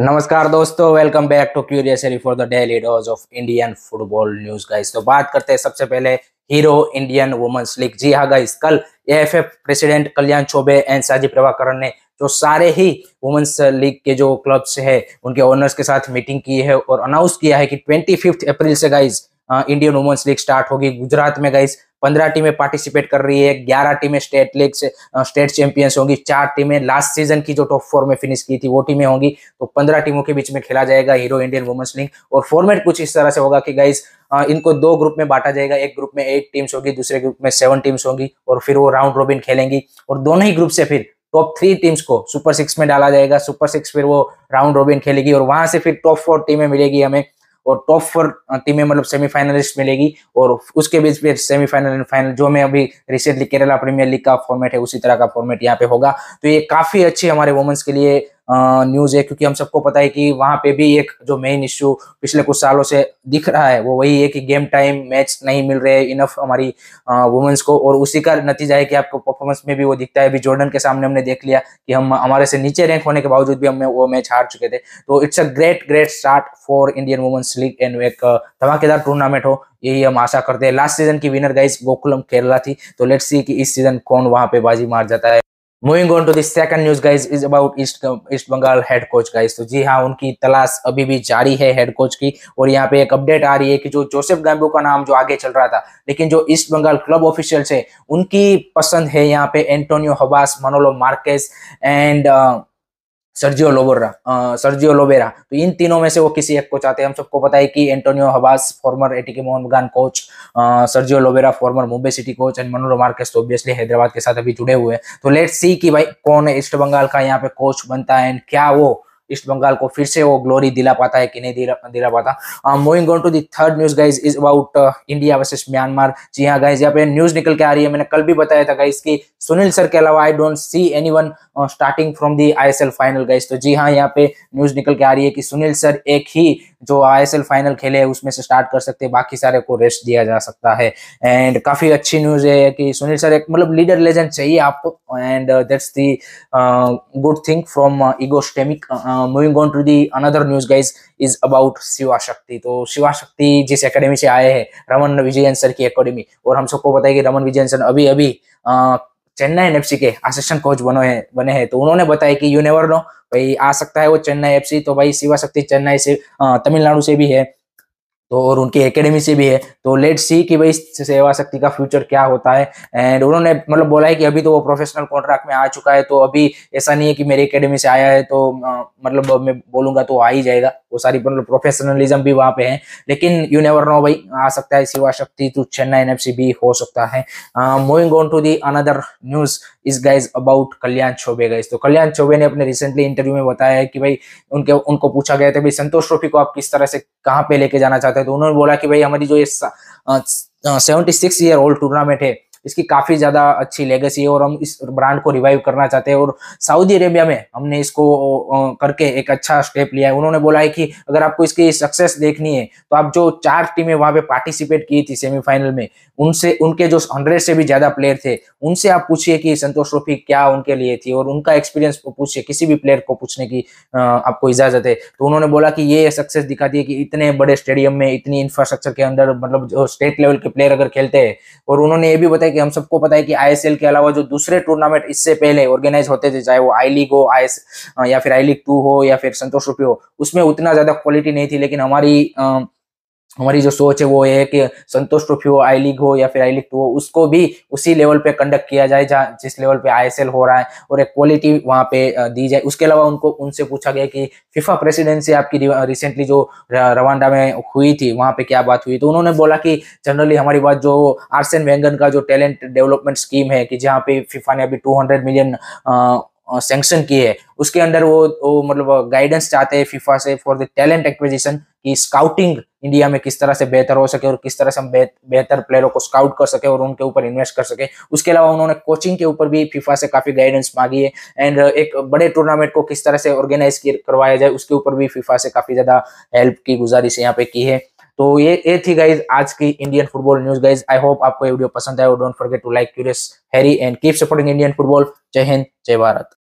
नमस्कार दोस्तों welcome back to curious for the daily dose of Indian football news guys तो बात करते हैं सबसे पहले हीरो इंडियन वुमेन्स लीग जी हाँ गाइस कल F president Kalyan Chaubey and Shaji Prabhakaran ने जो सारे ही वुमेन्स लीग के जो क्लब्स है उनके ओनर्स के साथ मीटिंग की है और अनाउंस किया है कि ट्वेंटी अप्रैल से guys Indian women's league start होगी गुजरात में गाइस पंद्रह टीमें पार्टिसिपेट कर रही है ग्यारह टीमें स्टेट लीग से स्टेट चैंपियंस होंगी चार टीमें लास्ट सीजन की जो टॉप फोर में फिनिश की थी वो टीमें होंगी तो पंद्रह टीमों के बीच में खेला जाएगा हीरो इंडियन वुमेंस लीग और फॉर्मेट कुछ इस तरह से होगा कि गाइज इनको दो ग्रुप में बांटा जाएगा एक ग्रुप में एट टीम्स होगी दूसरे ग्रुप में सेवन टीम्स होंगी और फिर वो राउंड रोबिन खेलेंगी और दोनों ही ग्रुप से फिर टॉप थ्री टीम्स को सुपर सिक्स में डाला जाएगा सुपर सिक्स फिर वो राउंड रोबिन खेलेगी और वहां से फिर टॉप फोर टीमें मिलेगी हमें और टॉप फोर टीमें मतलब सेमीफाइनलिस्ट मिलेगी और उसके बीच में सेमीफाइनल एंड फाइनल जो मैं अभी रिसेंटली केरला प्रीमियर लीग का फॉर्मेट है उसी तरह का फॉर्मेट यहाँ पे होगा तो ये काफी अच्छी हमारे वुमेंस के लिए न्यूज है क्योंकि हम सबको पता है कि वहां पे भी एक जो मेन इश्यू पिछले कुछ सालों से दिख रहा है वो वही है कि गेम टाइम मैच नहीं मिल रहे इनफ हमारी वुमेन्स को और उसी का नतीजा है कि आपको परफॉर्मेंस में भी वो दिखता है अभी जॉर्डन के सामने हमने देख लिया कि हम हमारे से नीचे रैंक होने के बावजूद भी हमने वो मैच हार चुके थे तो it's a great great start for Indian women's league and एक धमाकेदार टूर्नामेंट हो यही हम आशा करते हैं लास्ट सीजन की विनर गाइस गोकुलम केरला थी तो लेट्स सी कि इस सीजन कौन वहां पे बाजी मार जाता है moving on to second news guys is about east east Bengal head coach guys तो जी हाँ उनकी तलाश अभी भी जारी है हेड कोच की और यहाँ पे एक अपडेट आ रही है कि जो जोसेफ गैम्बो का नाम जो आगे चल रहा था लेकिन जो ईस्ट बंगाल क्लब ऑफिशियल्स है उनकी पसंद है यहाँ पे Antonio Habas Manolo Marquez and uh, Sergio Lobera Sergio Lobera तो इन तीनों में से वो किसी एक को चाहते हैं हम सबको पता है कि Antonio Habas former ATK Mohan Bagan coach Sergio Lobera former Mumbai city coach and Manolo Marquez तो ऑब्वियसली हैदराबाद के साथ अभी जुड़े हुए हैं तो लेट्स सी कि भाई कौन ईस्ट बंगाल का यहाँ पे कोच बनता है एंड क्या वो ईस्ट बंगाल को फिर से वो ग्लोरी दिला पाता है कि नहीं दिला दिला पाता moving on to the third news guys is about India versus Myanmar जी हाँ गाइज यहाँ पे न्यूज निकल के आ रही है मैंने कल भी बताया था गाइज की सुनील सर के अलावा I don't see any one starting from the I final guys तो जी हाँ यहाँ पे न्यूज निकल के आ रही है कि सुनील सर एक ही जो आई फाइनल खेले है उसमें से स्टार्ट कर सकते हैं बाकी सारे को रेस्ट दिया जा सकता है एंड काफी अच्छी न्यूज है कि सुनील सर एक मतलब लीडर लेजेंड चाहिए आपको and that's the good thing from Igor Stimac moving on to the another news guys is about Shiva Shakti तो शिवा शक्ति जिस एकेडमी से आए हैं रमन विजयन सर की एकेडमी और हम सबको बताया कि रमन विजयन सर अभी अभी uh, चेन्नई एफसी के असिस्टेंट कोच बनो है बने हैं तो उन्होंने बताया कि यू नेवर नो भाई आ सकता है वो चेन्नई एफसी तो भाई शिवा शक्ति चेन्नई से तमिलनाडु से भी है तो और उनकी एकेडमी से भी है तो लेट सी कि भाई सेवा शक्ति का फ्यूचर क्या होता है एंड उन्होंने मतलब बोला है कि अभी तो वो प्रोफेशनल कॉन्ट्रैक्ट में आ चुका है तो अभी ऐसा नहीं है कि मेरी एकेडमी से आया है तो मतलब मैं बोलूंगा तो आ ही जाएगा वो सारी मतलब प्रोफेशनलिज्म भी वहाँ पे है लेकिन यू नेवर नो भाई आ सकता है सेवा शक्ति तो चेन्नई एन भी हो सकता है moving on to the another news is guys about Kalyan Chaubey guys तो कल्याण चौबे ने अपने रिसेंटली इंटरव्यू में बताया है कि भाई उनके उनको पूछा गया था भाई संतोष ट्रॉफी को आप किस तरह से कहाँ पे लेके जाना चाहते तो उन्होंने बोला कि भाई हमारी जो ये seventy six year old tournament है इसकी काफ़ी ज़्यादा अच्छी लेगेसी है और हम इस ब्रांड को रिवाइव करना चाहते हैं और सऊदी अरेबिया में हमने इसको करके एक अच्छा स्टेप लिया है उन्होंने बोला है कि अगर आपको इसकी सक्सेस देखनी है तो आप जो चार टीमें वहां पे पार्टिसिपेट की थी सेमीफाइनल में उनसे उनके जो हंड्रेड से भी ज़्यादा प्लेयर थे उनसे आप पूछिए कि संतोष ट्रॉफी क्या उनके लिए थी और उनका एक्सपीरियंस पूछिए किसी भी प्लेयर को पूछने की आपको इजाज़त है तो उन्होंने बोला कि ये सक्सेस दिखाती है कि इतने बड़े स्टेडियम में इतनी इंफ्रास्ट्रक्चर के अंदर मतलब जो स्टेट लेवल के प्लेयर अगर खेलते हैं और उन्होंने ये भी बताया कि हम सबको पता है कि आईएसएल के अलावा जो दूसरे टूर्नामेंट इससे पहले ऑर्गेनाइज होते थे चाहे वो आई लीग हो आई या फिर आई लीग टू हो या फिर संतोष रूपी हो उसमें उतना ज्यादा क्वालिटी नहीं थी लेकिन हमारी हमारी जो सोच है वो है कि संतोष ट्रॉफी हो आई लीग हो या फिर आई लीग टू हो तो उसको भी उसी लेवल पे कंडक्ट किया जाए जहाँ जिस लेवल पे आई हो रहा है और एक क्वालिटी वहाँ पे दी जाए उसके अलावा उनको उनसे पूछा गया कि फिफा प्रेसिडेंसी आपकी रिसेंटली जो रवांडा में हुई थी वहाँ पे क्या बात हुई तो उन्होंने बोला कि जनरली हमारी बात जो आर्सेन वेंगन का जो टैलेंट डेवलपमेंट स्कीम है कि जहाँ पे फिफा ने अभी टू मिलियन सेंक्शन की है उसके अंडर वो, वो मतलब गाइडेंस चाहते हैं फीफा से फॉर द टैलेंट एक्विजिशन कि स्काउटिंग इंडिया में किस तरह से बेहतर हो सके और किस तरह से हम बेहतर प्लेयरों को स्काउट कर सके और उनके ऊपर इन्वेस्ट कर सके उसके अलावा उन्होंने कोचिंग के ऊपर भी फीफा से काफी गाइडेंस मांगी है एंड एक बड़े टूर्नामेंट को किस तरह से ऑर्गेनाइज करवाया जाए उसके ऊपर भी फीफा से काफी ज्यादा हेल्प की गुजारिश यहाँ पे की है तो ये ये थी गाइज आज की Indian football news guys I hope आपको ये वीडियो पसंद आया don't forget to like Curious Harry and keep supporting Indian football जय हिंद जय भारत